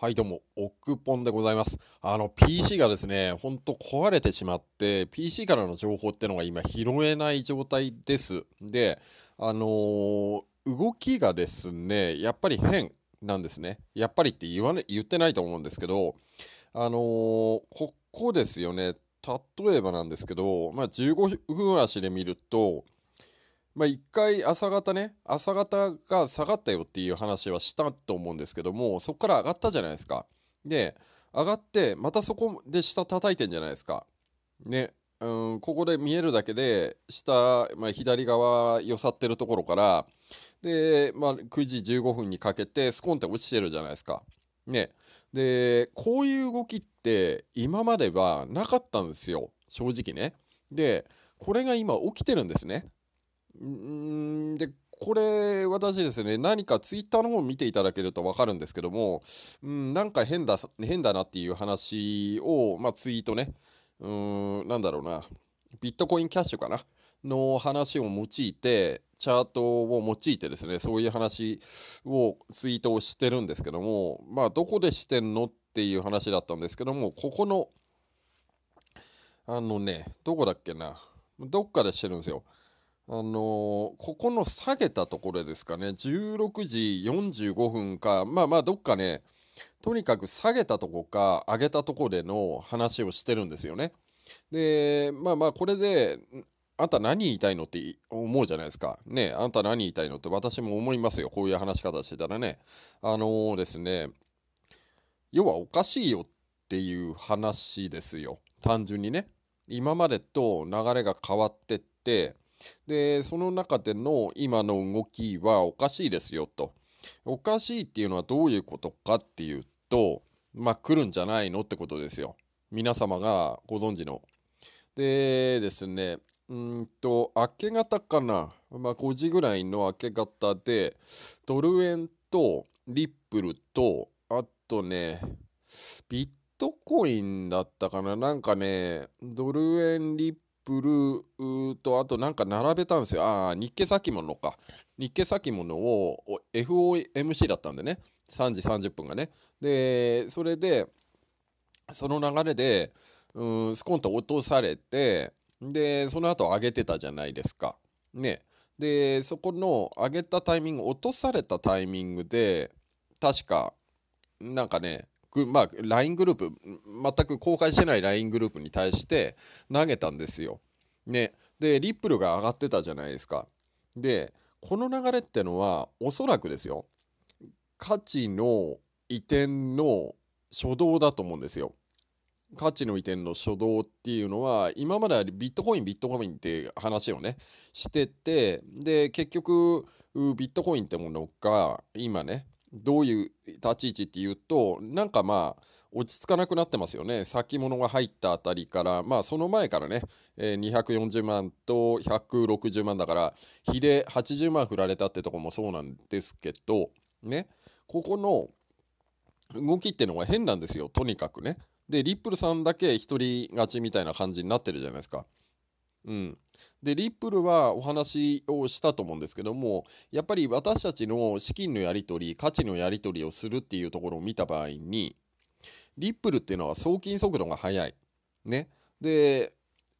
はい、どうも、オクポンでございます。あの、PC がですね、ほんと壊れてしまって、PC からの情報ってのが今拾えない状態です。で、あのー、動きがですね、やっぱり変なんですね。やっぱりって言わ、ね、言ってないと思うんですけど、あのー、ここですよね。例えばなんですけど、まあ、15分足で見ると、まあ、回朝方ね、朝方が下がったよっていう話はしたと思うんですけども、そこから上がったじゃないですか。で、上がって、またそこで下叩いてんじゃないですか。ね、うん、ここで見えるだけで、下、まあ、左側寄さってるところから、で、まあ、9時15分にかけて、スコンって落ちてるじゃないですか。ね。で、こういう動きって、今まではなかったんですよ。正直ね。で、これが今起きてるんですね。んで、これ、私ですね、何かツイッターの方を見ていただけるとわかるんですけども、うん、なんか変だ、変だなっていう話を、まあ、ツイートね、うーん、なんだろうな、ビットコインキャッシュかなの話を用いて、チャートを用いてですね、そういう話をツイートをしてるんですけども、まあ、どこでしてんのっていう話だったんですけども、ここの、あのね、どこだっけな、どっかでしてるんですよ。あのー、ここの下げたところですかね、16時45分か、まあまあ、どっかね、とにかく下げたとこか、上げたとこでの話をしてるんですよね。で、まあまあ、これで、あんた何言いたいのって思うじゃないですか。ねあんた何言いたいのって私も思いますよ。こういう話し方してたらね。あのー、ですね、要はおかしいよっていう話ですよ。単純にね。今までと流れが変わってって、で、その中での今の動きはおかしいですよと。おかしいっていうのはどういうことかっていうと、まあ、来るんじゃないのってことですよ。皆様がご存知の。でですね、うんと、明け方かな。まあ、5時ぐらいの明け方で、ドル円とリップルと、あとね、ビットコインだったかな。なんかね、ドル円、リップルとあとなんか並べたんですよ。ああ、日経先物か。日経先物を FOMC だったんでね。3時30分がね。で、それで、その流れで、うん、スコンと落とされて、で、その後上げてたじゃないですか。ね。で、そこの上げたタイミング、落とされたタイミングで、確か、なんかね、まあ、LINE グループ全く公開してない LINE グループに対して投げたんですよ。ね、でリップルが上がってたじゃないですか。でこの流れってのはおそらくですよ価値の移転の初動だと思うんですよ。価値の移転の初動っていうのは今まではビットコインビットコインって話をねしててで結局ビットコインってものが今ねどういう立ち位置っていうと、なんかまあ、落ち着かなくなってますよね。先物が入ったあたりから、まあその前からね、え240万と160万だから、比で80万振られたってとこもそうなんですけど、ね、ここの動きってのが変なんですよ、とにかくね。で、リップルさんだけ一人勝ちみたいな感じになってるじゃないですか。うん。で、リップルはお話をしたと思うんですけども、やっぱり私たちの資金のやり取り、価値のやり取りをするっていうところを見た場合に、リップルっていうのは送金速度が速い。ね。で、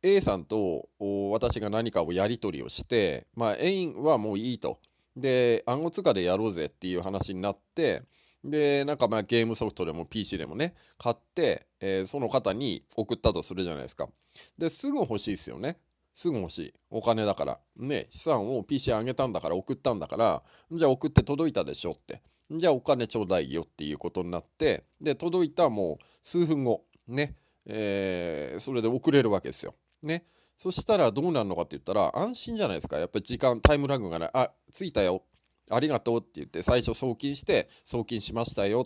A さんと私が何かをやり取りをして、まあ、円はもういいと。で、暗号通貨でやろうぜっていう話になって、で、なんかまあゲームソフトでも PC でもね、買って、えー、その方に送ったとするじゃないですか。で、すぐ欲しいですよね。すぐ欲しい。お金だから。ね、資産を PC あげたんだから送ったんだから、じゃあ送って届いたでしょって。じゃあお金ちょうだいよっていうことになって、で、届いたもう数分後、ね、えー、それで送れるわけですよ。ね。そしたらどうなるのかって言ったら安心じゃないですか。やっぱり時間、タイムラグがない。あ、着いたよ。ありがとうって言って最初送金して送金しましたよ。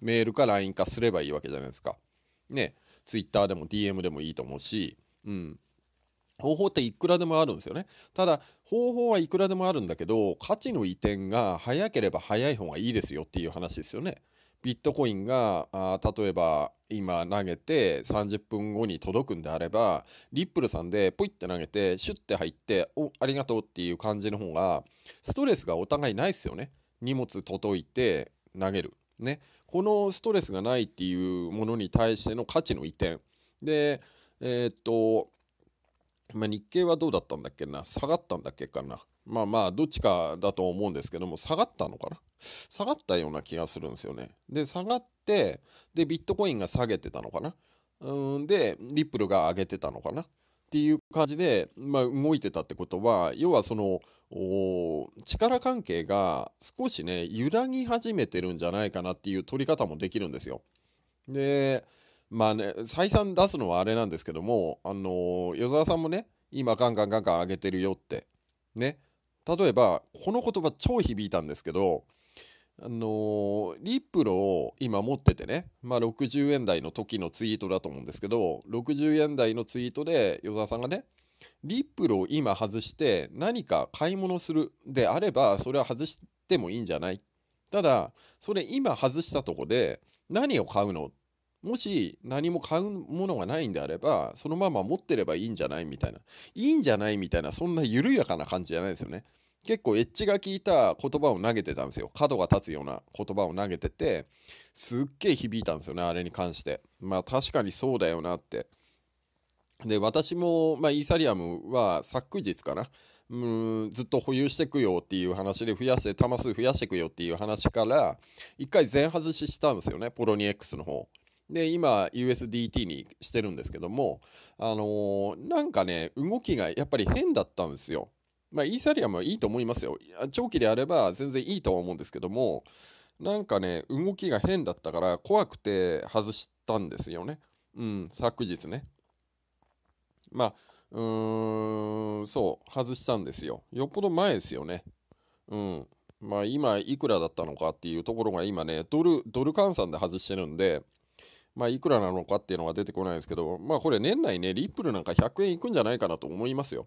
メールか LINE かすればいいわけじゃないですか。ね。Twitter でも DM でもいいと思うし、うん。方法っていくらでもあるんですよね。ただ、方法はいくらでもあるんだけど、価値の移転が早ければ早い方がいいですよっていう話ですよね。ビットコインがあ例えば今投げて30分後に届くんであればリップルさんでポイって投げてシュッて入っておありがとうっていう感じの方がストレスがお互いないですよね荷物届いて投げるねこのストレスがないっていうものに対しての価値の移転でえー、っとまあ、日経はどうだったんだっけな下がったんだっけかなまあまあ、どっちかだと思うんですけども、下がったのかな下がったような気がするんですよね。で、下がって、で、ビットコインが下げてたのかなうんで、リップルが上げてたのかなっていう感じで、まあ、動いてたってことは、要はその、力関係が少しね、揺らぎ始めてるんじゃないかなっていう取り方もできるんですよ。で、まあね、再三出すのはあれなんですけども、あのー、与沢さんもね、今ガンガンガンガン上げてるよって。ね。例えば、この言葉超響いたんですけど、あのー、リップルを今持っててね、まあ60円台の時のツイートだと思うんですけど、60円台のツイートで与沢さんがね、リップルを今外して何か買い物するであれば、それは外してもいいんじゃないただ、それ今外したとこで何を買うのもし何も買うものがないんであれば、そのまま持ってればいいんじゃないみたいな。いいんじゃないみたいな、そんな緩やかな感じじゃないですよね。結構エッジが効いた言葉を投げてたんですよ。角が立つような言葉を投げてて、すっげえ響いたんですよね、あれに関して。まあ確かにそうだよなって。で、私も、まあ、イーサリアムは昨日かな。うんずっと保有してくよっていう話で増やして、玉数増やしてくよっていう話から、一回全外ししたんですよね、ポロニ X の方。で今 USDT にしてるんですけどもあのー、なんかね動きがやっぱり変だったんですよまあイーサリアムはいいと思いますよ長期であれば全然いいとは思うんですけどもなんかね動きが変だったから怖くて外したんですよねうん昨日ねまあうーんそう外したんですよよっぽど前ですよねうんまあ今いくらだったのかっていうところが今ねドルドル換算で外してるんでまあ、いくらなのかっていうのは出てこないんですけど、まあ、これ年内ね、リップルなんか100円いくんじゃないかなと思いますよ。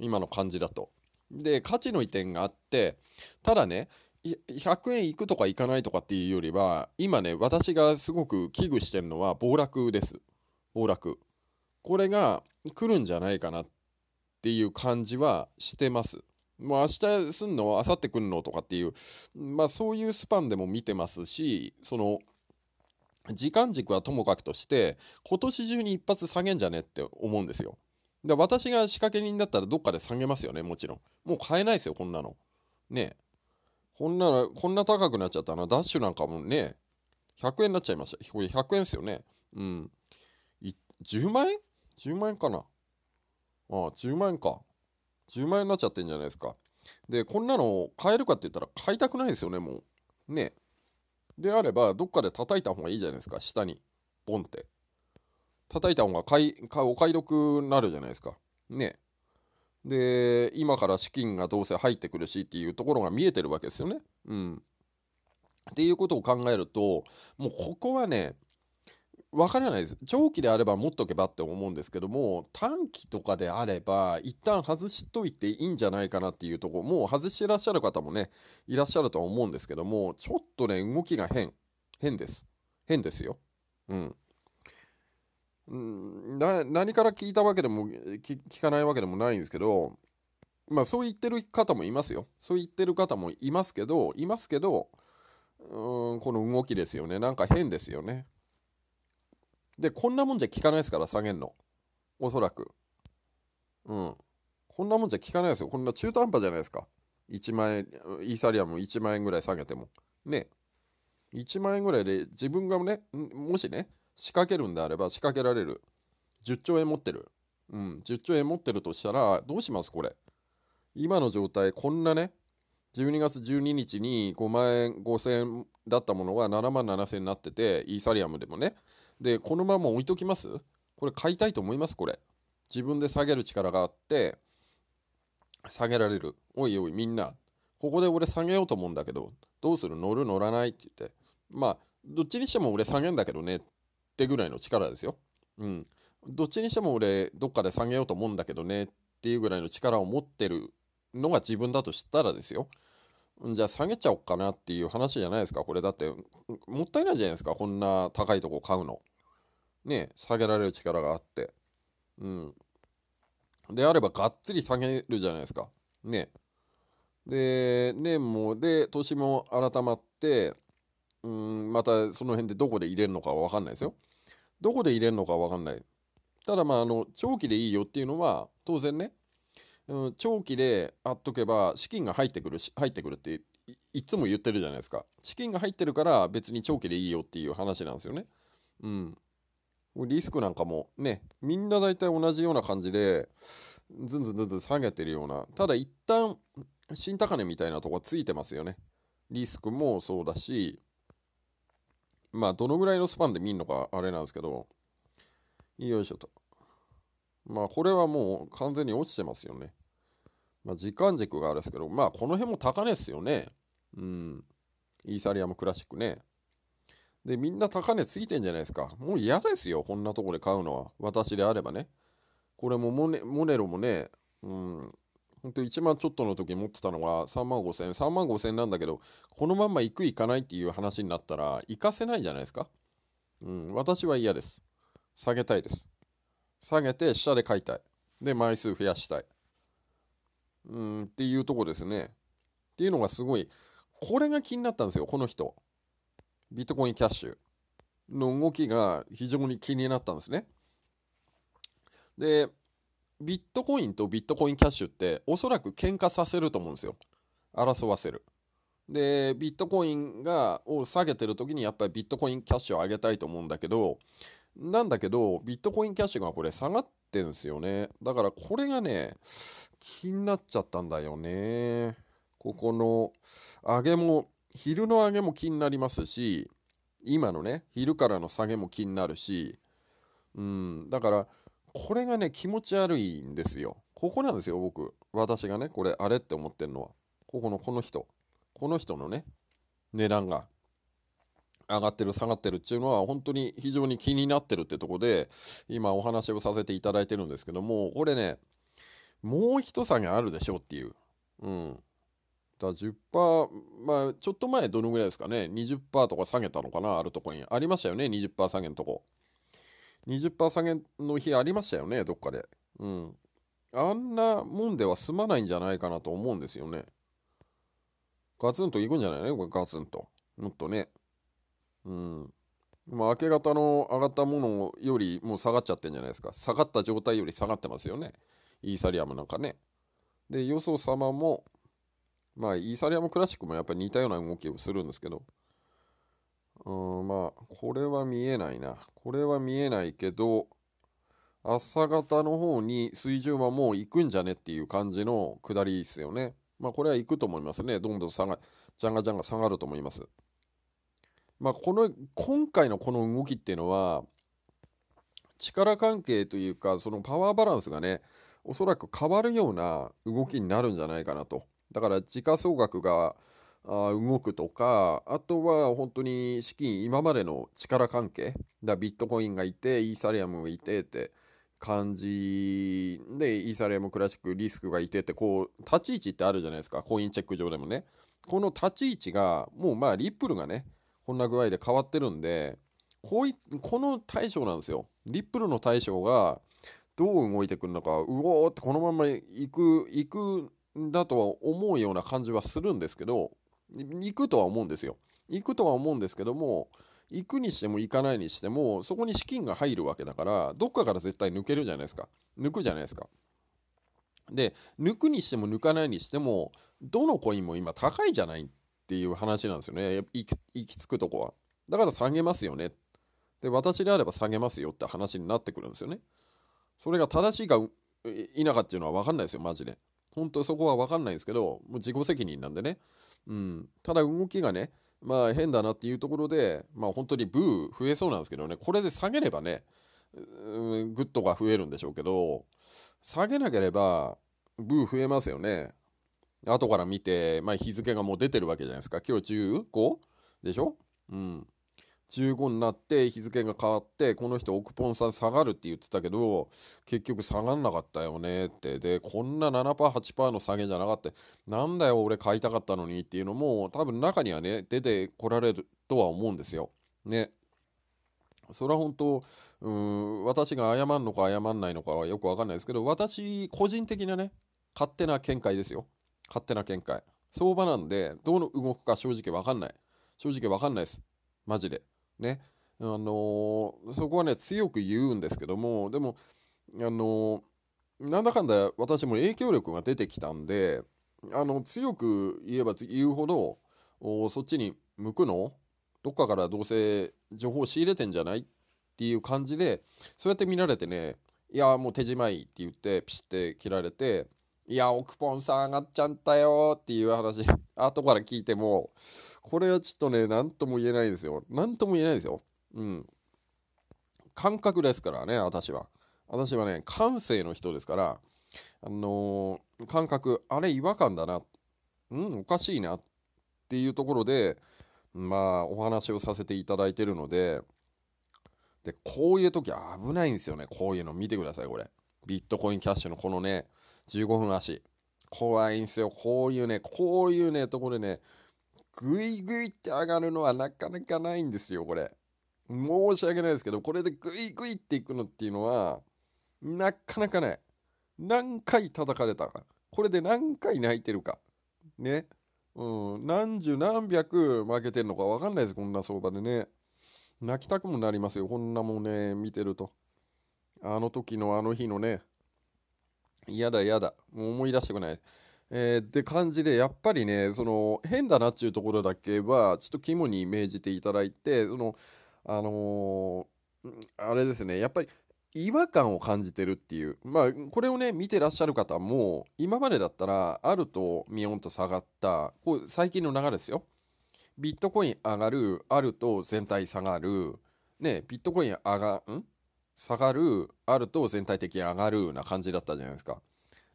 今の感じだと。で、価値の移転があって、ただね、100円いくとかいかないとかっていうよりは、今ね、私がすごく危惧してるのは暴落です。暴落。これが来るんじゃないかなっていう感じはしてます。もう明日すんの、明後日来るのとかっていう、まあそういうスパンでも見てますし、その、時間軸はともかくとして、今年中に一発下げんじゃねって思うんですよ。で私が仕掛け人だったらどっかで下げますよね、もちろん。もう買えないですよ、こんなの。ねえ。こんな、こんな高くなっちゃったなダッシュなんかもね、100円になっちゃいました。これ100円ですよね。うん。10万円 ?10 万円かな。ああ、10万円か。10万円になっちゃってんじゃないですか。で、こんなの買えるかって言ったら買いたくないですよね、もう。ねえ。であれば、どっかで叩いた方がいいじゃないですか、下に。ボンって。叩いた方が買いお買い得になるじゃないですか。ね。で、今から資金がどうせ入ってくるしっていうところが見えてるわけですよね。うん。っていうことを考えると、もうここはね、わからないです。長期であれば持っとけばって思うんですけども、短期とかであれば、一旦外しといていいんじゃないかなっていうとこ、もう外してらっしゃる方もね、いらっしゃるとは思うんですけども、ちょっとね、動きが変。変です。変ですよ。うん。何から聞いたわけでも聞かないわけでもないんですけど、まあそう言ってる方もいますよ。そう言ってる方もいますけど、いますけど、うーん、この動きですよね。なんか変ですよね。で、こんなもんじゃ効かないですから、下げんの。おそらく。うん。こんなもんじゃ効かないですよ。こんな中途半端じゃないですか。1万円、イーサリアム1万円ぐらい下げても。ね。1万円ぐらいで自分がね、もしね、仕掛けるんであれば仕掛けられる。10兆円持ってる。うん、10兆円持ってるとしたら、どうしますこれ。今の状態、こんなね、12月12日に5万円、5000円だったものが7万7千円になってて、イーサリアムでもね、でこのまま置いときますこれ買いたいと思いますこれ自分で下げる力があって下げられるおいおいみんなここで俺下げようと思うんだけどどうする乗る乗らないって言ってまあどっちにしても俺下げんだけどねってぐらいの力ですようんどっちにしても俺どっかで下げようと思うんだけどねっていうぐらいの力を持ってるのが自分だとしたらですよじゃあ下げちゃおっかなっていう話じゃないですかこれだってもったいないじゃないですかこんな高いとこ買うのね、下げられる力があって。うん。であれば、がっつり下げるじゃないですか。ね。で、年も、で、年も改まって、うん、またその辺でどこで入れるのかは分かんないですよ。どこで入れるのか分かんない。ただまあ、あの、長期でいいよっていうのは、当然ね、うん、長期であっとけば資金が入ってくるし、入ってくるっていつも言ってるじゃないですか。資金が入ってるから別に長期でいいよっていう話なんですよね。うん。リスクなんかもね、みんな大体同じような感じで、ずんずんずんずん下げてるような、ただ一旦、新高値みたいなとこついてますよね。リスクもそうだし、まあ、どのぐらいのスパンで見るのかあれなんですけど、よいしょと。まあ、これはもう完全に落ちてますよね。まあ、時間軸があるんですけど、まあ、この辺も高値ですよね。うん。イーサリアムクラシックね。で、みんな高値ついてんじゃないですか。もう嫌ですよ、こんなとこで買うのは。私であればね。これもモネモネロもね、うん、ほんと1万ちょっとの時持ってたのが3万5千3万5千なんだけど、このまんま行く行かないっていう話になったら、行かせないじゃないですか。うん、私は嫌です。下げたいです。下げて下で買いたい。で、枚数増やしたい。うん、っていうとこですね。っていうのがすごい、これが気になったんですよ、この人。ビットコインキャッシュの動きが非常に気になったんですね。で、ビットコインとビットコインキャッシュっておそらく喧嘩させると思うんですよ。争わせる。で、ビットコインがを下げてる時にやっぱりビットコインキャッシュを上げたいと思うんだけど、なんだけど、ビットコインキャッシュがこれ下がってんすよね。だからこれがね、気になっちゃったんだよね。ここの上げも昼の上げも気になりますし、今のね、昼からの下げも気になるし、うん、だから、これがね、気持ち悪いんですよ。ここなんですよ、僕。私がね、これ、あれって思ってるのは。ここの、この人。この人のね、値段が上がってる、下がってるっていうのは、本当に非常に気になってるってとこで、今お話をさせていただいてるんですけども、これね、もう一下げあるでしょっていう。うん。。10%、まあ、ちょっと前どのぐらいですかね。20%とか下げたのかな、あるとこに。ありましたよね、20%下げのとこ。20%下げの日ありましたよね、どっかで。うん。あんなもんでは済まないんじゃないかなと思うんですよね。ガツンといくんじゃないのこれガツンと。もっとね。うん。まあ、明け方の上がったものよりもう下がっちゃってんじゃないですか。下がった状態より下がってますよね。イーサリアムなんかね。で、よそ様も、まあ、イーサリアムクラシックもやっぱり似たような動きをするんですけど、うん、まあ、これは見えないな。これは見えないけど、朝方の方に水準はもう行くんじゃねっていう感じの下りですよね。まあ、これは行くと思いますね。どんどん下が、ジャンガジャンガ下がると思います。まあ、この、今回のこの動きっていうのは、力関係というか、そのパワーバランスがね、おそらく変わるような動きになるんじゃないかなと。だから時価総額が動くとかあとは本当に資金今までの力関係だビットコインがいてイーサリアムがいてって感じでイーサリアムクラシックリスクがいてってこう立ち位置ってあるじゃないですかコインチェック上でもねこの立ち位置がもうまあリップルがねこんな具合で変わってるんでこういこの対象なんですよリップルの対象がどう動いてくるのかうおーってこのまま行く行くだとは思うような感じはするんですけど、行くとは思うんですよ。行くとは思うんですけども、行くにしても行かないにしても、そこに資金が入るわけだから、どっかから絶対抜けるじゃないですか。抜くじゃないですか。で、抜くにしても抜かないにしても、どのコインも今高いじゃないっていう話なんですよね。行き行き着くとこは。だから下げますよね。で、私であれば下げますよって話になってくるんですよね。それが正しいか否かっていうのは分かんないですよ、マジで。本当そこは分かんないんですけど、もう自己責任なんでね。うん。ただ動きがね、まあ変だなっていうところで、まあ本当にブー増えそうなんですけどね、これで下げればね、うん、グッドが増えるんでしょうけど、下げなければ、ブー増えますよね。後から見て、まあ、日付がもう出てるわけじゃないですか。今日 15? でしょうん。15になって日付が変わってこの人オクポンさん下がるって言ってたけど結局下がんなかったよねってでこんな 7%8% の下げじゃなかったなんだよ俺買いたかったのにっていうのも多分中にはね出てこられるとは思うんですよ。ね。それは本当うん私が謝るのか謝んないのかはよくわかんないですけど私個人的なね勝手な見解ですよ勝手な見解相場なんでどう動くか正直わかんない正直わかんないですマジでねあのー、そこはね強く言うんですけどもでもあのー、なんだかんだ私も影響力が出てきたんであの強く言えば言うほどそっちに向くのどっかからどうせ情報仕入れてんじゃないっていう感じでそうやって見られてねいやもう手じまいって言ってピシッて切られていや、億ポンさん上がっちゃったよっていう話、後から聞いても、これはちょっとね、なんとも言えないですよ。なんとも言えないですよ。うん。感覚ですからね、私は。私はね、感性の人ですから、あのー、感覚、あれ違和感だな、うん、おかしいなっていうところで、まあ、お話をさせていただいてるので、で、こういう時危ないんですよね、こういうの。見てください、これ。ビットコインキャッシュのこのね、15分足。怖いんすよ。こういうね、こういうね、ところでね、ぐいぐいって上がるのはなかなかないんですよ、これ。申し訳ないですけど、これでぐいぐいっていくのっていうのは、なかなかない。何回叩かれたか。これで何回泣いてるか。ね。うん、何十何百負けてんのか分かんないです、こんな相場でね。泣きたくもなりますよ、こんなもんね、見てると。あの時のあの日のね、嫌だ嫌だ。もう思い出してこない。えー、って感じでやっぱりねその変だなっていうところだけはちょっと肝に銘じていただいてそのあのー、あれですねやっぱり違和感を感じてるっていうまあこれをね見てらっしゃる方も今までだったらあるとミヨンと下がったこう最近の流れですよビットコイン上がるあると全体下がるねビットコイン上がん下がるあると全体的に上がるな感じだったじゃないですか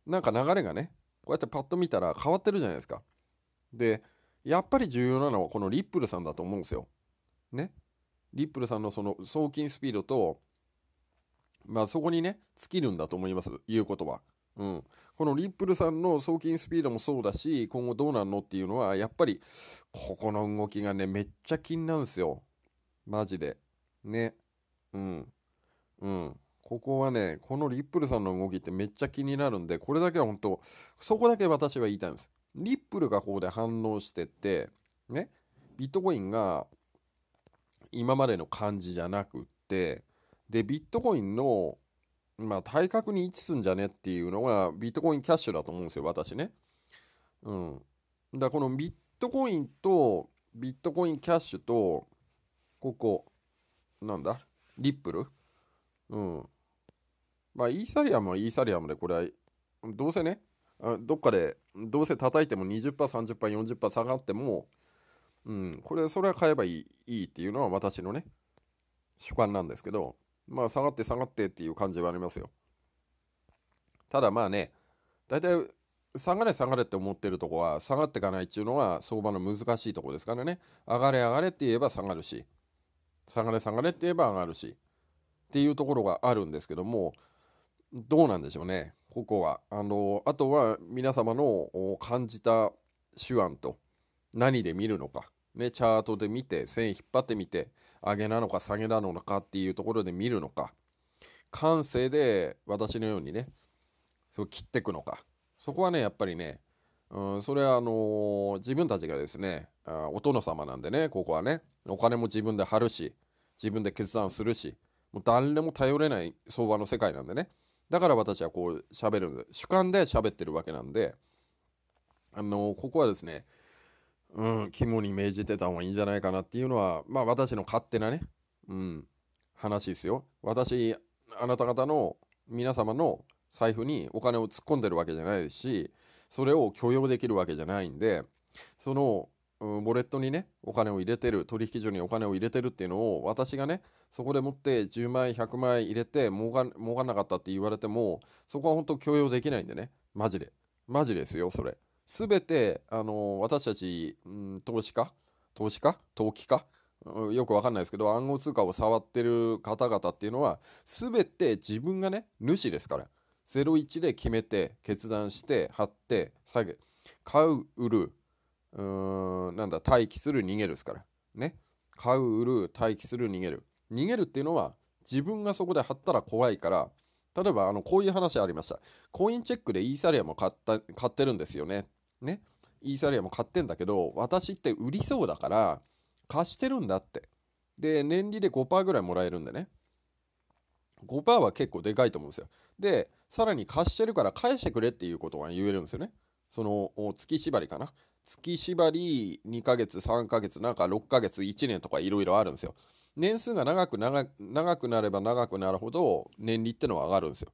なんか流れがねこうやってパッと見たら変わってるじゃないですかでやっぱり重要なのはこのリップルさんだと思うんですよねリップルさんのその送金スピードとまあそこにね尽きるんだと思います言うことはうん、このリップルさんの送金スピードもそうだし今後どうなんのっていうのはやっぱりここの動きがねめっちゃ気になるんですよマジでねうんうん。ここはね、このリップルさんの動きってめっちゃ気になるんで、これだけは本当、そこだけ私は言いたいんです。リップルがここで反応してて、ね、ビットコインが今までの感じじゃなくって、で、ビットコインの、まあ、体格に位置すんじゃねっていうのが、ビットコインキャッシュだと思うんですよ、私ね。うん。だこのビットコインと、ビットコインキャッシュと、ここ、なんだリップルうん。まあ、イーサリアムはイーサリアムで、これは、どうせね、どっかで、どうせ叩いても20%、30%、40%下がっても、うん、これ、それは買えばいいいいっていうのは私のね、主観なんですけど、まあ、下がって下がってっていう感じはありますよ。ただまあね、大体、下がれ下がれって思ってるとこは、下がっていかないっていうのは相場の難しいとこですからね、上がれ上がれって言えば下がるし、下がれ下がれって言えば上がるし、っていうところがあるんですけどもどうなんでしょうねここはあのあとは皆様の感じた手腕と何で見るのか、ね、チャートで見て線引っ張ってみて上げなのか下げなのかっていうところで見るのか感性で私のようにねそう切っていくのかそこはねやっぱりね、うん、それはあのー、自分たちがですねあお殿様なんでねここはねお金も自分で貼るし自分で決断するしもう誰も頼れない相場の世界なんでねだから私はこう喋る主観で喋ってるわけなんであのここはですねうん肝に銘じてた方がいいんじゃないかなっていうのはまあ私の勝手なねうん話ですよ私あなた方の皆様の財布にお金を突っ込んでるわけじゃないですしそれを許容できるわけじゃないんでそのウォレットにねお金を入れてる取引所にお金を入れてるっていうのを私がねそこでもって10円、100円入れて儲か儲かんなかったって言われてもそこは本当許容できないんでねマジでマジですよそれ全てあの私たち、うん、投資家投資家投機家よくわかんないですけど暗号通貨を触ってる方々っていうのは全て自分がね主ですから01で決めて決断して貼って下げ買う売るうーんなんだ待機する逃げるですからね買う売る待機する逃げる逃げるっていうのは自分がそこで貼ったら怖いから例えばあのこういう話ありましたコインチェックでイーサリアム買った買ってるんですよねねイーサリアム買ってんだけど私って売りそうだから貸してるんだってで年利で5%ぐらいもらえるんでね5%は結構でかいと思うんですよでさらに貸してるから返してくれっていうことが言えるんですよねその月縛りかな月縛り2ヶ月、3ヶ月、なんか6ヶ月、1年とかいろいろあるんですよ。年数が長く長くなれば長くなるほど年利ってのは上がるんですよ。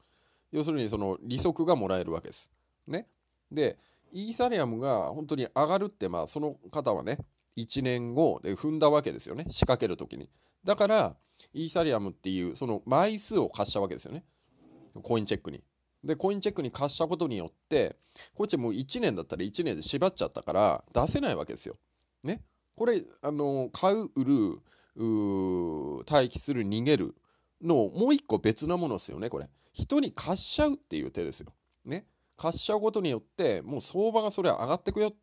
要するにその利息がもらえるわけです。ね。で、イーサリアムが本当に上がるって、まあその方はね、1年後で踏んだわけですよね。仕掛けるときに。だから、イーサリアムっていうその枚数を貸したわけですよね。コインチェックに。で、コインチェックに貸したことによって、こっちもう1年だったら1年で縛っちゃったから、出せないわけですよ。ね。これ、あの、買う、売る、待機する、逃げるの、もう一個別なものですよね、これ。人に貸しちゃうっていう手ですよ。ね。貸しちゃうことによって、もう相場がそれは上がってくよ。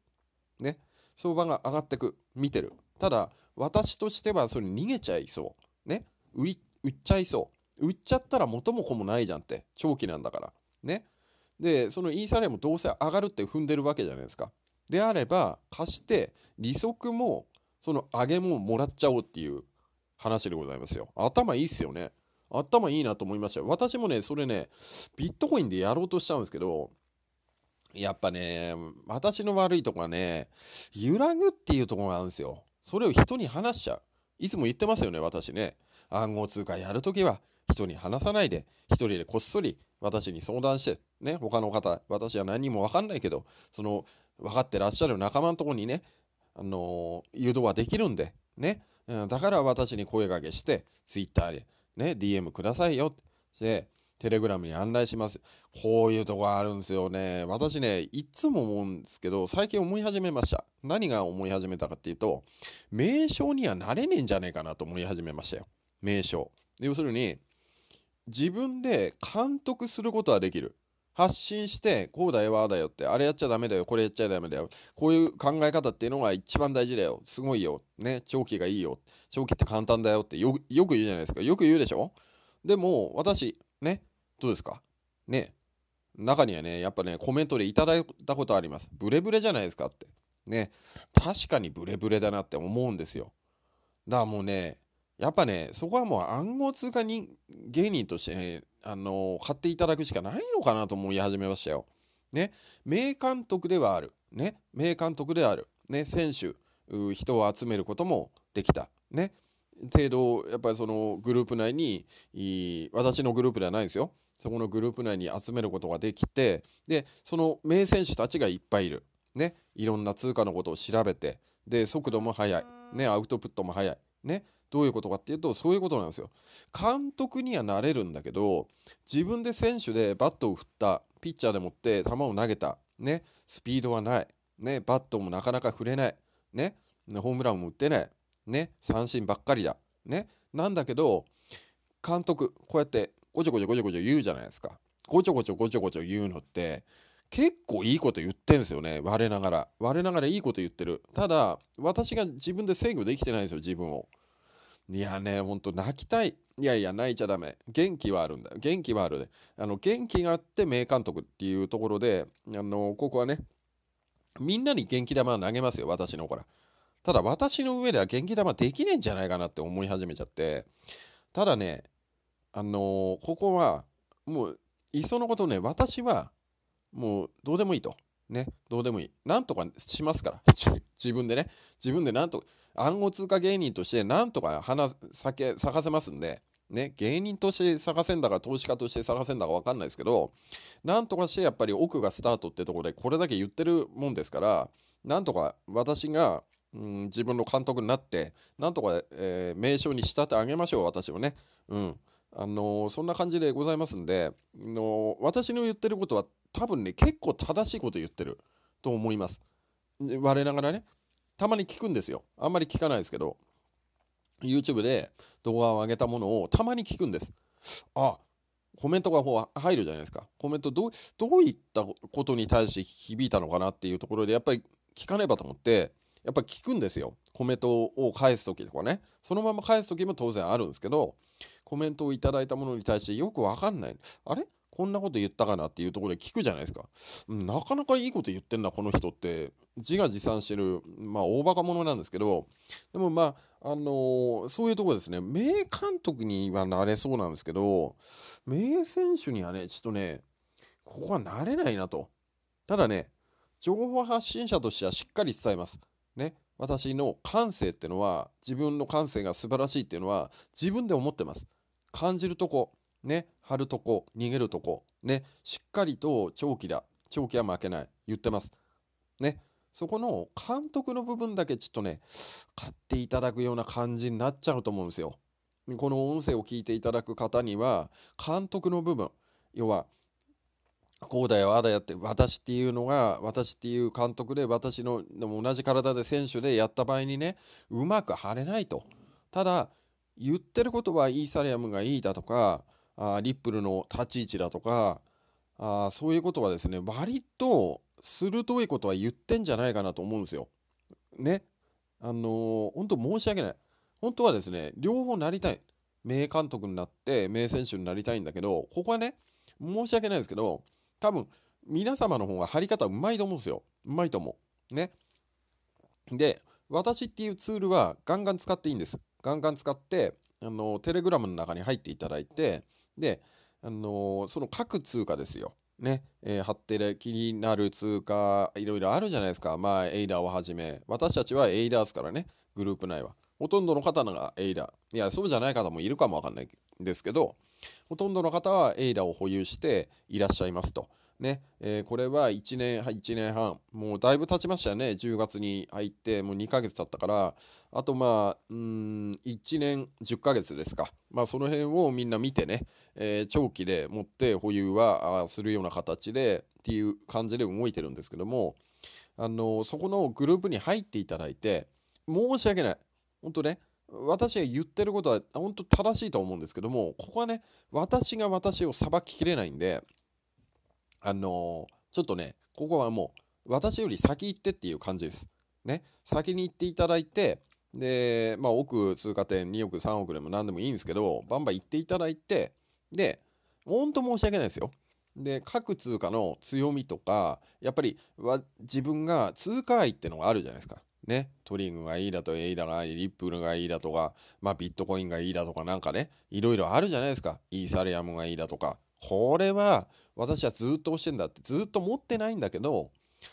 ね。相場が上がってく。見てる。ただ、私としてはそれ逃げちゃいそう。ね。売っちゃいそう。売っちゃったら元も子もないじゃんって。長期なんだから。ね。で、そのイーサリアもどうせ上がるって踏んでるわけじゃないですか。であれば、貸して利息もその上げももらっちゃおうっていう話でございますよ。頭いいっすよね。頭いいなと思いましたよ。私もね、それね、ビットコインでやろうとしたんですけど、やっぱね、私の悪いとこはね、揺らぐっていうところがあるんですよ。それを人に話しちゃう。いつも言ってますよね、私ね。暗号通貨やるときは人に話さないで、一人でこっそり私に相談して、ね、他の方、私は何もわかんないけど、その、分かってらっしゃる仲間のところにね、あのー、誘導はできるんで、ね、だから私に声掛けして、Twitter で、ね、DM くださいよって、テレグラムに案内します。こういうとこあるんですよね。私ね、いつも思うんですけど、最近思い始めました。何が思い始めたかっていうと、名称にはなれねえんじゃねえかなと思い始めましたよ。名称。要するに、自分で監督することはできる。発信してこうだよああだよってあれやっちゃダメだよこれやっちゃダメだよこういう考え方っていうのが一番大事だよすごいよね長期がいいよ長期って簡単だよってよく言うじゃないですかよく言うでしょでも私ねどうですかね中にはねやっぱねコメントでいただいたことありますブレブレじゃないですかってね確かにブレブレだなって思うんですよだからもうねやっぱね、そこはもう暗号通貨に芸人としてね、あの、買っていただくしかないのかなと思い始めましたよ。ね、名監督ではある。ね、名監督である。ね、選手、人を集めることもできた。ね、程度、やっぱりそのグループ内に、私のグループではないですよ。そこのグループ内に集めることができて、で、その名選手たちがいっぱいいる。ね、いろんな通貨のことを調べて、で、速度も速い。ね、アウトプットも速い。ね、どういうことかっていうとそういうことなんですよ。監督にはなれるんだけど自分で選手でバットを振ったピッチャーでもって球を投げた、ね、スピードはない、ね、バットもなかなか振れない、ね、ホームランも打ってない、ね、三振ばっかりだ、ね、なんだけど監督こうやってごちょごちょごちょごちょ言うじゃないですか。ごちょごちょごちょごちょ言うのって結構いいこと言ってんすよね我ながら我ながらいいこと言ってるただ私が自分で制御できてないんですよ自分をいやね、ほんと泣きたい。いやいや、泣いちゃダメ。元気はあるんだよ。元気はあるで。あの、元気があって名監督っていうところで、あの、ここはね、みんなに元気玉投げますよ、私のほら。ただ、私の上では元気玉できねえんじゃないかなって思い始めちゃって、ただね、あのここは、もう、いっそのことね、私は、もう、どうでもいいと。ね、どうでもいい。なんとかしますから。自分でね、自分でなんとか。暗号通貨芸人としてなんとか花咲咲かせますんで、ね、芸人として探せんだか投資家として探せんだか分かんないですけどなんとかしてやっぱり奥がスタートってとこでこれだけ言ってるもんですからなんとか私が、うん、自分の監督になってなんとか、えー、名称に仕立て上げましょう私をね。うんあのー、そんな感じでございますんで、の私の言ってることは多分ね結構正しいこと言ってると思います。我ながらねたまに聞くんですよ。あんまり聞かないですけど、YouTube で動画を上げたものをたまに聞くんです。あ、コメントが入るじゃないですか。コメントどう、どういったことに対して響いたのかなっていうところで、やっぱり聞かねばと思って、やっぱ聞くんですよ。コメントを返す時とかね。そのまま返す時も当然あるんですけど、コメントをいただいたものに対してよくわかんない。あれこんなこと言ったかなっていうところで聞くじゃないですか。なかなかいいこと言ってんな、この人って。自画自賛してる、まあ、大バカ者なんですけど、でもまあ、あのー、そういうとこですね、名監督にはなれそうなんですけど、名選手にはね、ちょっとね、ここはなれないなと。ただね、情報発信者としてはしっかり伝えます。ね。私の感性ってのは、自分の感性が素晴らしいっていうのは、自分で思ってます。感じるとこ、ね。張るとこ、逃げるとこ、ね、しっかりと長期だ、長期は負けない、言ってます。ね、そこの監督の部分だけちょっとね、買っていただくような感じになっちゃうと思うんですよ。この音声を聞いていただく方には、監督の部分、要は、こうだよ、ああだよって、私っていうのが、私っていう監督で、私のでも同じ体で選手でやった場合にね、うまく張れないと。ただ、言ってることはイーサリアムがいいだとか、あリップルの立ち位置だとかあそういうことはですね割と鋭いことは言ってんじゃないかなと思うんですよ。ね。あのー、本当申し訳ない。本当はですね両方なりたい。名監督になって名選手になりたいんだけどここはね申し訳ないですけど多分皆様の方が張り方うまいと思うんですよ。うまいと思う。ね。で、私っていうツールはガンガン使っていいんです。ガンガン使って、あの、テレグラムの中に入っていただいて、で、あのー、その各通貨ですよ。ね、えー、貼ってる気になる通貨、いろいろあるじゃないですか。まあ、エイダーをはじめ。私たちはエイダーですからね、グループ内は。ほとんどの方がエイダー。いや、そうじゃない方もいるかもわかんないですけど、ほとんどの方はエイダーを保有していらっしゃいますと。ね、えー、これは1年、1年半、もうだいぶ経ちましたよね、10月に入って、もう2ヶ月経ったから、あとまあ、うん、1年10ヶ月ですか、まあ、その辺をみんな見てね、えー、長期で持って保有はするような形でっていう感じで動いてるんですけども、あのそこのグループに入っていただいて、申し訳ない、本当ね、私が言ってることは本当正しいと思うんですけども、ここはね、私が私を裁ききれないんで、あのー、ちょっとね、ここはもう、私より先行ってっていう感じです。ね。先に行っていただいて、で、まあ、億通過点、2億、3億でも何でもいいんですけど、バンバン行っていただいて、で、ほんと申し訳ないですよ。で、各通貨の強みとか、やっぱり自分が通貨愛ってのがあるじゃないですか。ね、トリングがいいだと、エイダがいい、リップルがいいだとか、まあ、ビットコインがいいだとかなんかね、いろいろあるじゃないですか。イーサリアムがいいだとか。これは私はずっと押してんだってずっと持ってないんだけど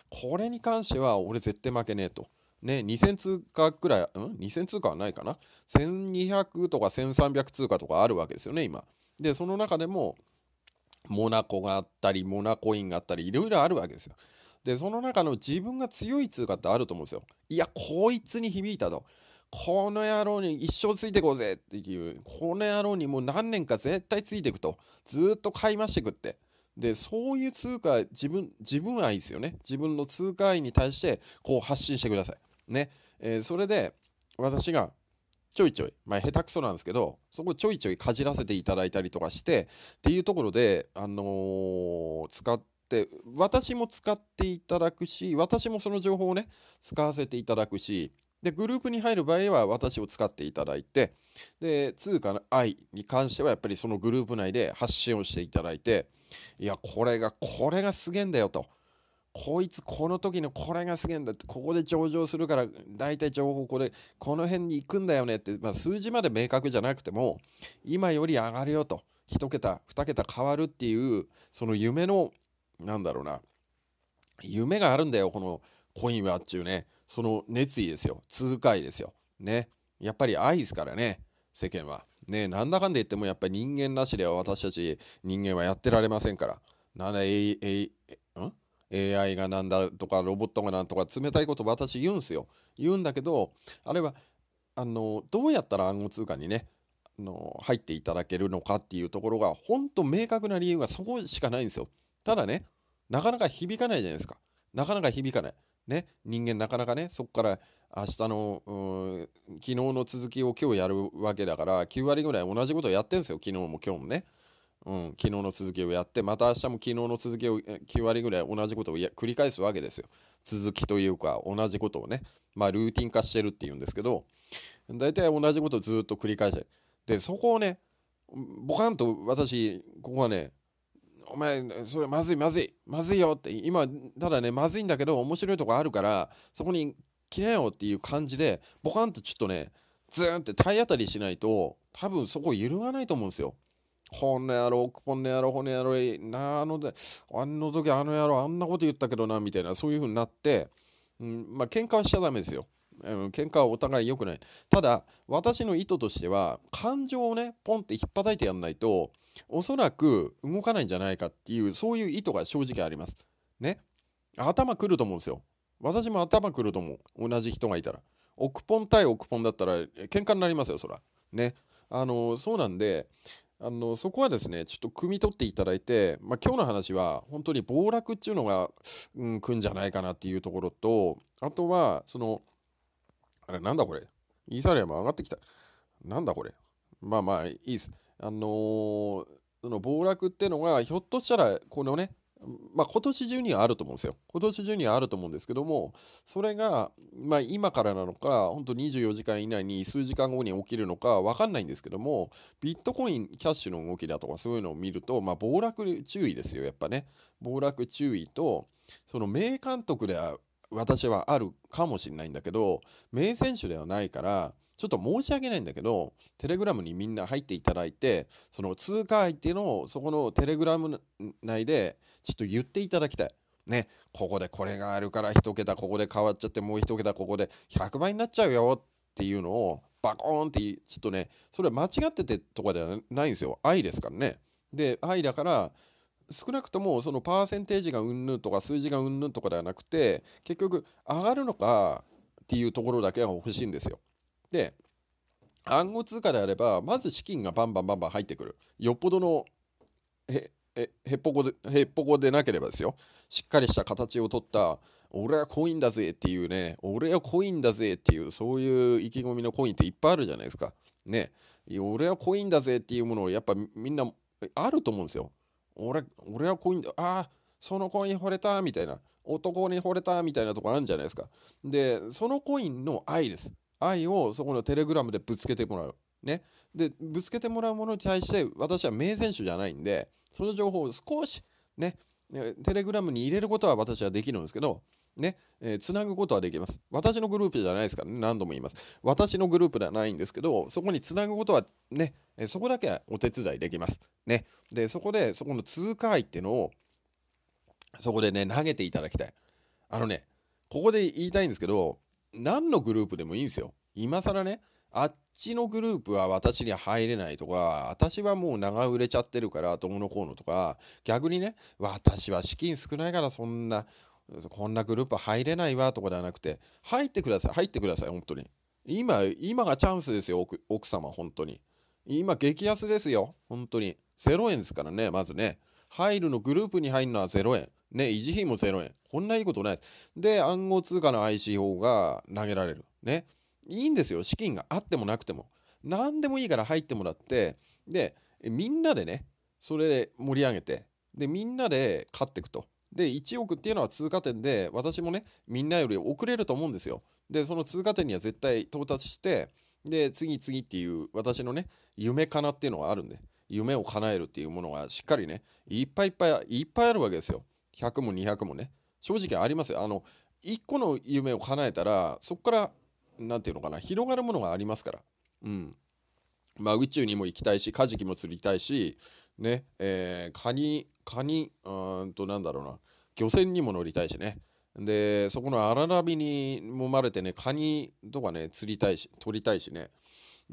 これに関しては俺絶対負けねえと。ね、2000通貨くらい、うん ?2000 通貨はないかな ?1200 とか1300通貨とかあるわけですよね、今。で、その中でも、モナコがあったり、モナコインがあったり、いろいろあるわけですよ。で、その中の自分が強い通貨ってあると思うんですよ。いや、こいつに響いたと。この野郎に一生ついてこうぜっていう、この野郎にもう何年か絶対ついていくと。ずっと買い増していくって。で、そういう通貨、自分、自分愛ですよね。自分の通貨愛に対して、こう発信してください。ね。えー、それで、私が、ちょいちょい、まあ、下手くそなんですけど、そこちょいちょいかじらせていただいたりとかして、っていうところで、あのー、使って、私も使っていただくし、私もその情報をね、使わせていただくし、で、グループに入る場合は私を使っていただいて、で、通貨の愛に関してはやっぱりそのグループ内で発信をしていただいて、いや、これが、これがすげえんだよと。こいつ、この時のこれがすげえんだって、ここで上場するから、大体情報これ、この辺に行くんだよねって、まあ、数字まで明確じゃなくても、今より上がるよと。1桁、2桁変わるっていう、その夢の、なんだろうな、夢があるんだよ、このコインはっちゅうね。その熱意ですよ。痛快ですよ。ね。やっぱり愛ですからね、世間は。ねなんだかんで言ってもやっぱり人間なしでは私たち人間はやってられませんから。なんだ、ええん ?AI がなんだとかロボットがなんとか冷たいこと私言うんすよ。言うんだけど、あれは、あの、どうやったら暗号通貨にね、あの入っていただけるのかっていうところが、本当明確な理由がそこしかないんですよ。ただね、なかなか響かないじゃないですか。なかなか響かない。ね、人間なかなかね、そこから明日の昨日の続きを今日やるわけだから9割ぐらい同じことやってんすよ昨日も今日もね、うん、昨日の続きをやってまた明日も昨日の続きを9割ぐらい同じことを繰り返すわけですよ続きというか同じことをねまあルーティン化してるっていうんですけど大体同じことをずっと繰り返してでそこをねボカンと私ここはねお前、それまずいまずい、まずいよって、今、ただね、まずいんだけど、面白いとこあるから、そこにきなよっていう感じで、ボカンとちょっとね、ズーンって体当たりしないと、多分そこ揺るがないと思うんですよ。ほんの野郎、ほんの野郎、ほんの野郎、なあので、あの時あの野郎、あんなこと言ったけどな、みたいな、そういう風になって、うん、まあ、喧嘩はしちゃダメですよ。あん、喧嘩はお互い良くない。ただ、私の意図としては、感情をね、ポンって引っ叩いてやんないと、おそらく動かないんじゃないかっていう、そういう意図が正直あります。ね。頭くると思うんですよ。私も頭くると思う同じ人がいたら億ポン対億ポンだったら喧嘩になりますよそらねあのそうなんであのそこはですねちょっと汲み取っていただいて、まあ、今日の話は本当に暴落っていうのが、うん、来るんじゃないかなっていうところとあとはそのあれなんだこれイーサリアム上がってきたなんだこれまあまあいいですあのー、その暴落ってのがひょっとしたらこのねまあ、今年中にはあると思うんですよ。今年中にはあると思うんですけども、それが、まあ、今からなのか、本当24時間以内に数時間後に起きるのか分かんないんですけども、ビットコイン、キャッシュの動きだとかそういうのを見ると、まあ、暴落注意ですよ、やっぱね。暴落注意と、その名監督では私はあるかもしれないんだけど、名選手ではないから、ちょっと申し訳ないんだけど、テレグラムにみんな入っていただいて、その通貨相手の、そこのテレグラム内で、ちょっと言っていただきたい。ね、ここでこれがあるから1桁ここで変わっちゃってもう1桁ここで100倍になっちゃうよっていうのをバコーンってちょっとねそれは間違っててとかではないんですよ愛ですからねで愛だから少なくともそのパーセンテージがうんぬんとか数字がうんぬんとかではなくて結局上がるのかっていうところだけが欲しいんですよで暗号通貨であればまず資金がバンバンバンバン入ってくるよっぽどのへっぽこでへっぽこでなければですよしっかりした形をとった俺はコインだぜっていうね俺はコインだぜっていうそういう意気込みのコインっていっぱいあるじゃないですかね俺はコインだぜっていうものをやっぱみんなあると思うんですよ俺俺はコインだああそのコイン惚れたみたいな男に惚れたみたいなとこあるんじゃないですかでそのコインの愛です愛をそこのテレグラムでぶつけてもらうねでぶつけてもらうものに対して私は名選手じゃないんでその情報を少しね、テレグラムに入れることは私はできるんですけど、ね、えー、つなぐことはできます。私のグループじゃないですからね、何度も言います。私のグループではないんですけど、そこにつなぐことはね、えそこだけはお手伝いできます。ね。で、そこで、そこの通過愛っていうのを、そこでね、投げていただきたい。あのね、ここで言いたいんですけど、何のグループでもいいんですよ。今更ね、あっちのグループは私には入れないとか、私はもう長売れちゃってるからどうのこうのとか、逆にね、私は資金少ないからそんな、こんなグループ入れないわとかではなくて、入ってください、入ってください、本当に。今、今がチャンスですよ、奥奥様、本当に。今、激安ですよ、本当に。0円ですからね、まずね。入るの、グループに入るのは0円。ね、維持費も0円。こんないいことないです。で、暗号通貨の IC 法が投げられる。ね。いいんですよ資金があってもなくても何でもいいから入ってもらってでみんなでねそれで盛り上げてでみんなで勝っていくとで1億っていうのは通過点で私もねみんなより遅れると思うんですよでその通過点には絶対到達してで次々っていう私のね夢かなっていうのがあるんで夢を叶えるっていうものがしっかりねいっぱいいっぱいいっぱいあるわけですよ100も200もね正直ありますよあの1個の夢を叶えたらそこから何て言うのかな広がるものがありますから。うんまあ、宇宙にも行きたいしカジキも釣りたいしねえー、カニカニうんとなんだろうな漁船にも乗りたいしねでそこの荒波に揉まれてねカニとかね釣りたいし取りたいしね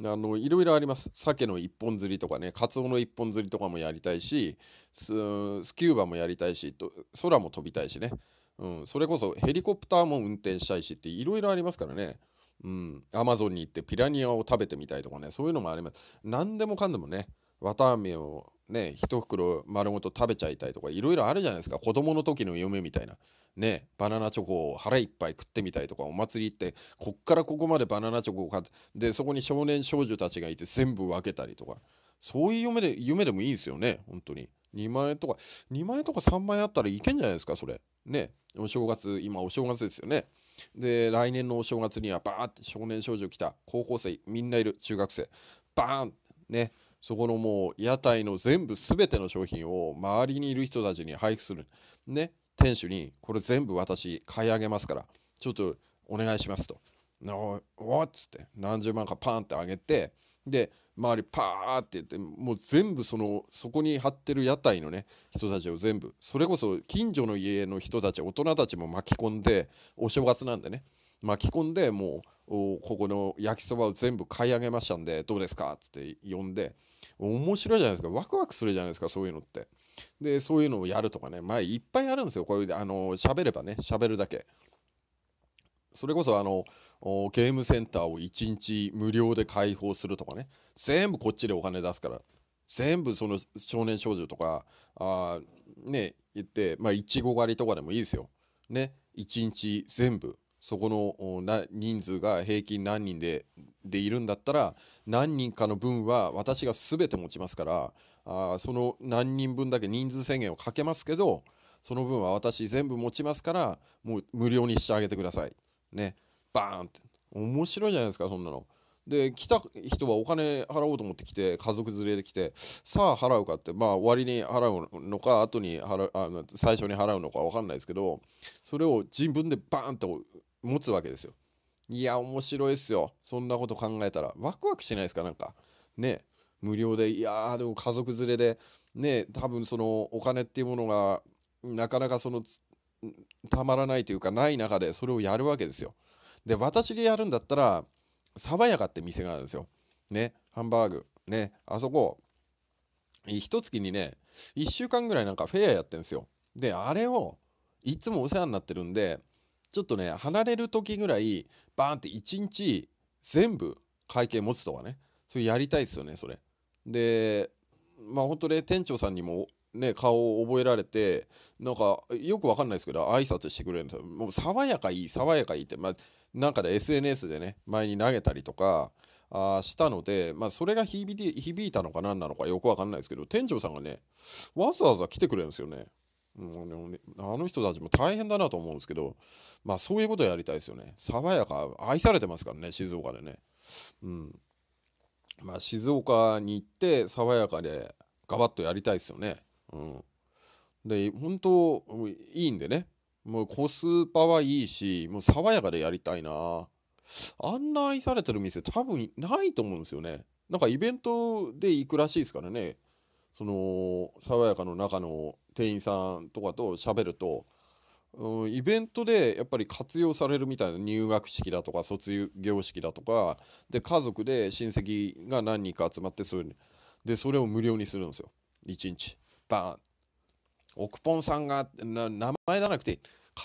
あのいろいろあります鮭の一本釣りとかねカツオの一本釣りとかもやりたいしスキューバもやりたいしと空も飛びたいしね、うん、それこそヘリコプターも運転したいしっていろいろありますからね。うん、アマゾンに行ってピラニアを食べてみたいとかね、そういうのもあります。何でもかんでもね、綿あめをね、一袋丸ごと食べちゃいたいとか、いろいろあるじゃないですか。子供の時の夢みたいな。ね、バナナチョコを腹いっぱい食ってみたいとか、お祭り行って、こっからここまでバナナチョコを買って、で、そこに少年少女たちがいて全部分けたりとか、そういう夢で夢でもいいですよね、本当に。2万円とか、2万円とか3万円あったらいけんじゃないですか、それ。ね、お正月、今お正月ですよね。で来年のお正月にはバーって少年少女来た高校生みんないる中学生バーンねそこのもう屋台の全部全ての商品を周りにいる人たちに配布するね店主にこれ全部私買い上げますからちょっとお願いしますと。おっつって何十万かパンってあげてで周りパーって言ってもう全部そのそこに張ってる屋台のね人たちを全部それこそ近所の家の人たち大人たちも巻き込んでお正月なんでね巻き込んでもうここの焼きそばを全部買い上げましたんでどうですかっつって呼んで面白いじゃないですかワクワクするじゃないですかそういうのって。でそういうのをやるとかね前いっぱいあるんですよこういうあの喋ればね喋るだけ。それこそあのゲームセンターを1日無料で開放するとかね全部こっちでお金出すから全部その少年少女とかあね言ってまあいちご狩りとかでもいいですよ。ね1日全部そこの人数が平均何人ででいるんだったら何人かの分は私が全て持ちますからあその何人分だけ人数制限をかけますけどその分は私全部持ちますからもう無料にしてあげてください。ねバーンって面白いじゃないですかそんなの。で来た人はお金払おうと思って来て家族連れで来てさあ払うかってまあ終わりに払うのか後に払うあ最初に払うのか分かんないですけどそれを自分でバーンと持つわけですよ。いや面白いっすよそんなこと考えたらワクワクしないですかなんかね無料でいやーでも家族連れでね多分そのお金っていうものがなかなかそのたまらないというかない中でそれをやるわけですよ。で私でやるんだったら爽やかって店があるんですよ。ねハンバーグねあそこ一月にね1週間ぐらいなんかフェアやってんですよ。であれをいつもお世話になってるんでちょっとね離れる時ぐらいバーンって1日全部会計持つとかねそれやりたいですよねそれ。でまあ本当ね店長さんにもね、顔を覚えられて、なんか、よくわかんないですけど、挨拶してくれるんですよ。もう、爽やかいい、爽やかいいって、まあ、なんかで SNS でね、前に投げたりとか、あしたので、まあ、それが響い響いたのか何なのかよくわかんないですけど、店長さんがね、わざわざ来てくれるんですよね。もうねあの人たちも大変だなと思うんですけど、まあ、そういうことやりたいですよね。爽やか、愛されてますからね、静岡でね。うん。まあ、静岡に行って、爽やかで、ガバッとやりたいですよね。うん、で本当いいんでねもうコスパはいいしもう爽やかでやりたいな案内されてる店多分ないと思うんですよねなんかイベントで行くらしいですからねその爽やかの中の店員さんとかと喋ると、うん、イベントでやっぱり活用されるみたいな入学式だとか卒業式だとかで家族で親戚が何人か集まってそういうでそれを無料にするんですよ1日ぱ奥ポンさんが名前じゃなくて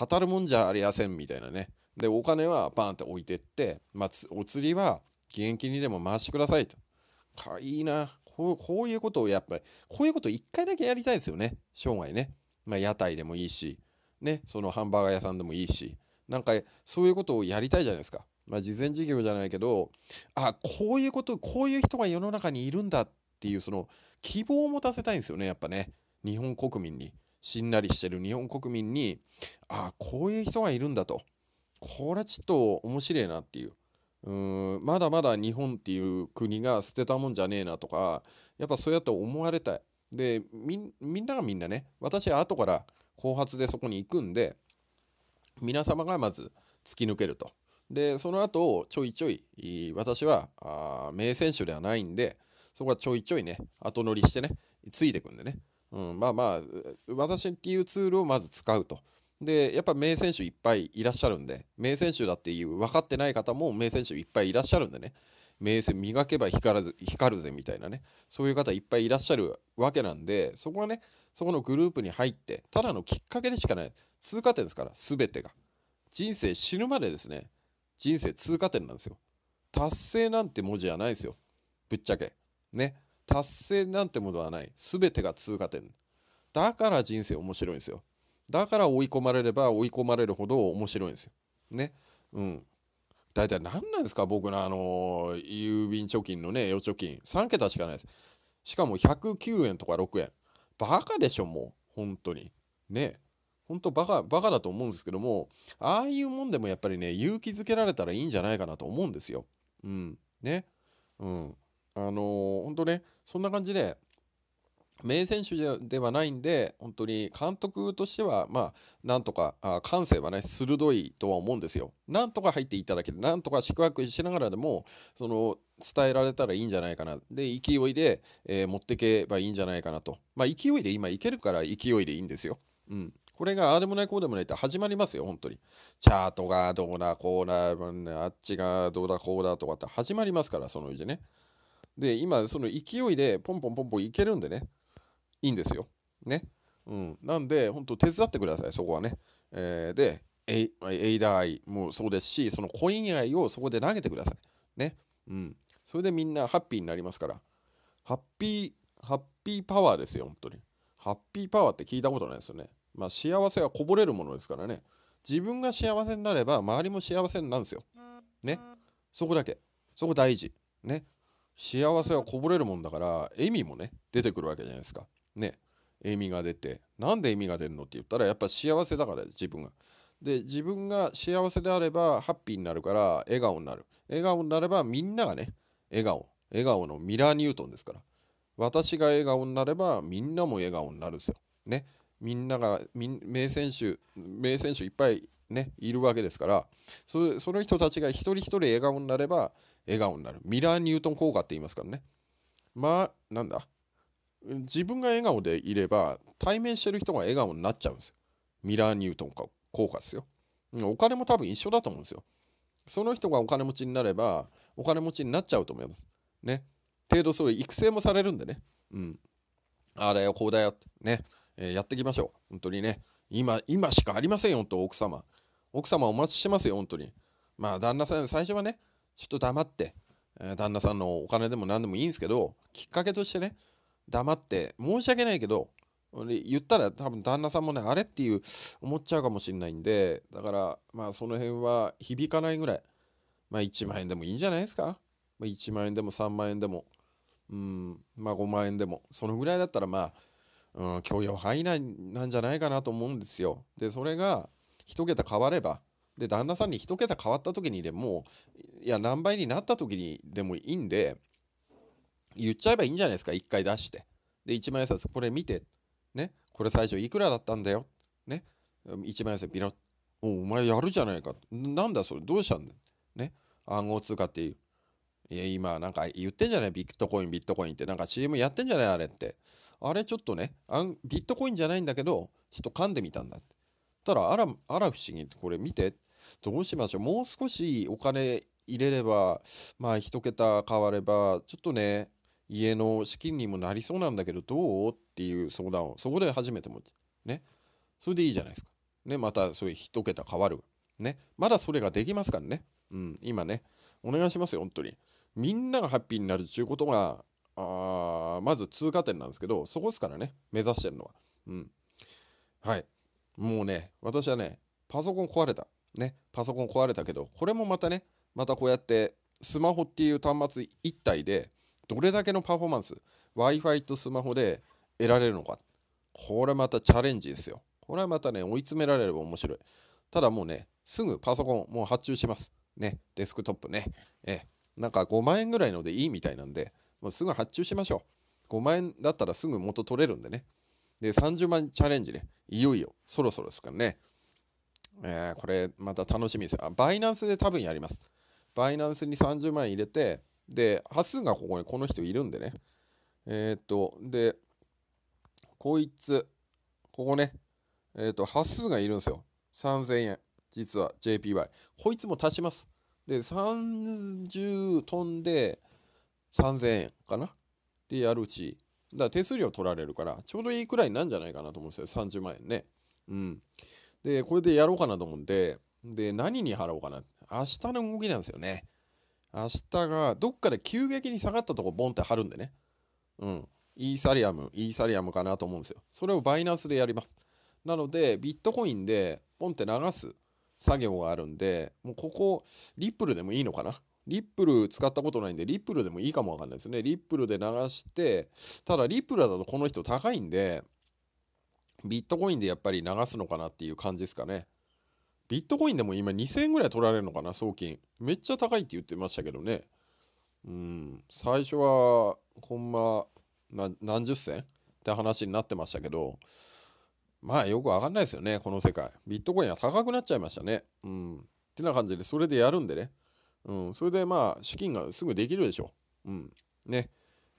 語るもんじゃありやせんみたいなねでお金はバーンって置いてって、まあ、お釣りは現金にでも回してくださいとかいいなこうこういうことをやっぱりこういうこと一回だけやりたいですよね生涯ね、まあ、屋台でもいいしねそのハンバーガー屋さんでもいいしなんかそういうことをやりたいじゃないですかまあ、事前事業じゃないけどあこういうことこういう人が世の中にいるんだっっていうその希望を持たせたいんですよねやっぱね日本国民にしんなりしてる日本国民にああこういう人がいるんだとこれはちょっと面白いなっていううんまだまだ日本っていう国が捨てたもんじゃねえなとかやっぱそうやって思われたいでみんながみんなね私は後から後発でそこに行くんで皆様がまず突き抜けるとでその後ちょいちょい私はあ名選手ではないんでそこはちょいちょいね、後乗りしてね、ついてくんでね。うん、まあまあ、私っていうツールをまず使うと。で、やっぱ名選手いっぱいいらっしゃるんで、名選手だっていう分かってない方も名選手いっぱいいらっしゃるんでね、名選磨けば光らず光るぜみたいなね、そういう方いっぱいいらっしゃるわけなんで、そこはね、そこのグループに入って、ただのきっかけでしかない、通過点ですから、全てが。人生死ぬまでですね、人生通過点なんですよ。達成なんて文字じゃないですよ、ぶっちゃけ。ね達成なんてものはない全てが通過点だから人生面白いんですよだから追い込まれれば追い込まれるほど面白いんですよねうん大体何なんですか僕のあの郵便貯金のね預貯金3桁しかないですしかも109円とか6円バカでしょもう本当にね本当バカバカだと思うんですけどもああいうもんでもやっぱりね勇気づけられたらいいんじゃないかなと思うんですようんねうんあのー、本当ね、そんな感じで、名選手ではないんで、本当に監督としては、まあ、なんとか、あ感性はね、鋭いとは思うんですよ。なんとか入っていただける、なんとか宿泊しながらでも、その、伝えられたらいいんじゃないかな。で、勢いで、えー、持ってけばいいんじゃないかなと。まあ、勢いで今いけるから勢いでいいんですよ。うん。これがああでもないこうでもないって始まりますよ、本当に。チャートがどうだ、こうだ、あっちがどうだ、こうだとかって始まりますから、そのうちね。で、今、その勢いでポンポンポンポンいけるんでね、いいんですよ。ね。うん。なんで、本当手伝ってください、そこはね。えー、で、エイダー愛もそうですし、そのコイン愛をそこで投げてください。ね。うん。それでみんなハッピーになりますから。ハッピー、ハッピーパワーですよ、本当に。ハッピーパワーって聞いたことないですよね。まあ、幸せはこぼれるものですからね。自分が幸せになれば、周りも幸せになるんですよ。ね。そこだけ。そこ大事。ね。幸せはこぼれるもんだから、笑みもね、出てくるわけじゃないですか。ね。笑みが出て。なんで笑みが出るのって言ったら、やっぱ幸せだから、自分が。で、自分が幸せであれば、ハッピーになるから、笑顔になる。笑顔になれば、みんながね、笑顔。笑顔のミラー・ニュートンですから。私が笑顔になれば、みんなも笑顔になるんですよ。ね。みんなが、名選手、名選手いっぱいね、いるわけですから、そその人たちが一人一人笑顔になれば、笑顔になる。ミラー・ニュートン効果って言いますからね。まあ、なんだ。自分が笑顔でいれば、対面してる人が笑顔になっちゃうんですよ。ミラー・ニュートン効果ですよ。お金も多分一緒だと思うんですよ。その人がお金持ちになれば、お金持ちになっちゃうと思います。ね。程度そういう育成もされるんでね。うん。あれよ、こうだよって。ね。えー、やっていきましょう。本当にね。今、今しかありませんよ、と奥様。奥様お待ちしてますよ、本当に。まあ、旦那さん、最初はね、ちょっと黙って、え旦那さんのお金でも何でもいいんですけど、きっかけとしてね、黙って、申し訳ないけど、言ったら多分旦那さんもね、あれっていう思っちゃうかもしれないんで、だからまあその辺は響かないぐらい、まあ1万円でもいいんじゃないですか。まあ、1万円でも3万円でも、うん、まあ5万円でも、そのぐらいだったらまあ、うん、許容範囲内なんじゃないかなと思うんですよ。で、それが1桁変われば、で、旦那さんに1桁変わった時にでもいや、何倍になった時にでもいいんで、言っちゃえばいいんじゃないですか、1回出して。で、1万円札、これ見て、ね、これ最初いくらだったんだよ、ね、1万円札、ビロッ、おお前やるじゃないか、なんだそれ、どうしたんだね、暗号通貨っていう。いや、今、なんか言ってんじゃないビットコイン、ビットコインって。なんか CM やってんじゃないあれって。あれちょっとねあん、ビットコインじゃないんだけど、ちょっと噛んでみたんだただ、あら、あら不思議これ見て、どうしましょう。もう少しお金入れれば、まあ一桁変われば、ちょっとね、家の資金にもなりそうなんだけど、どうっていう相談を、そこで初めて持も、ね。それでいいじゃないですか。ね、またそういう一桁変わる。ね、まだそれができますからね。うん、今ね、お願いしますよ、本当に。みんながハッピーになるっていうことが、あまず通過点なんですけど、そこですからね、目指してるのは。うん。はい。もうね、私はね、パソコン壊れた。ね、パソコン壊れたけど、これもまたね、またこうやってスマホっていう端末1体でどれだけのパフォーマンス Wi-Fi とスマホで得られるのかこれまたチャレンジですよこれはまたね追い詰められれば面白いただもうねすぐパソコンもう発注しますねデスクトップねえなんか5万円ぐらいのでいいみたいなんでもうすぐ発注しましょう5万円だったらすぐ元取れるんでねで30万チャレンジねいよいよそろそろですからねえー、これまた楽しみですあバイナンスで多分やりますバイナンスに30万円入れて、で、端数がここにこの人いるんでね。えー、っと、で、こいつ、ここね、えー、っと、端数がいるんですよ。3000円。実は JPY。こいつも足します。で、30飛んで3000円かなでやるうち。だから手数料取られるから、ちょうどいいくらいなんじゃないかなと思うんですよ。30万円ね。うん。で、これでやろうかなと思うんで、で、何に払おうかな。明日の動きなんですよね。明日がどっかで急激に下がったとこボンって貼るんでね。うん。イーサリアム、イーサリアムかなと思うんですよ。それをバイナンスでやります。なので、ビットコインでポンって流す作業があるんで、もうここ、リップルでもいいのかなリップル使ったことないんで、リップルでもいいかもわかんないですね。リップルで流して、ただリップルだとこの人高いんで、ビットコインでやっぱり流すのかなっていう感じですかね。ビットコインでも今2000円ぐらい取られるのかな、送金。めっちゃ高いって言ってましたけどね。うん、最初は、ほんま、何十銭って話になってましたけど、まあよくわかんないですよね、この世界。ビットコインは高くなっちゃいましたね。うん。ってな感じで、それでやるんでね。うん、それでまあ、資金がすぐできるでしょう。うん。ね。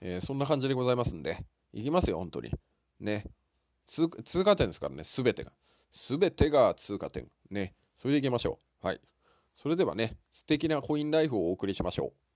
えー、そんな感じでございますんで、いきますよ、本当に。ね。通過点ですからね、すべてが。すべてが通過点。ね。それでいきましょう。はい。それではね、素敵なコインライフをお送りしましょう。